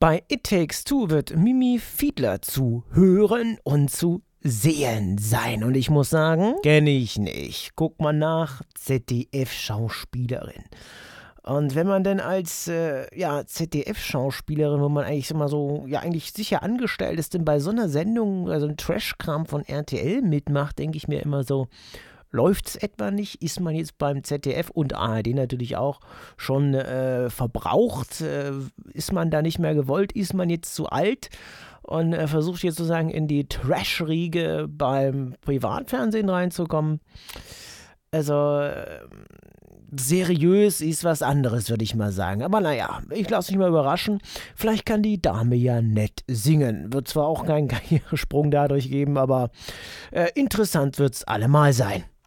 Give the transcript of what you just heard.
Bei It Takes Two wird Mimi Fiedler zu hören und zu sehen sein. Und ich muss sagen, kenne ich nicht. Guck mal nach, ZDF-Schauspielerin. Und wenn man denn als äh, ja, ZDF-Schauspielerin, wo man eigentlich immer so, ja, eigentlich sicher angestellt ist, denn bei so einer Sendung, also ein Trash-Kram von RTL mitmacht, denke ich mir immer so, läuft es etwa nicht? Ist man jetzt beim ZDF und ARD natürlich auch schon äh, verbraucht? Äh, ist man da nicht mehr gewollt? Ist man jetzt zu alt? Und äh, versucht jetzt sozusagen in die Trash-Riege beim Privatfernsehen reinzukommen. Also, ähm, seriös ist was anderes, würde ich mal sagen. Aber naja, ich lasse mich mal überraschen. Vielleicht kann die Dame ja nett singen. Wird zwar auch keinen Karrieresprung dadurch geben, aber äh, interessant wird es allemal sein.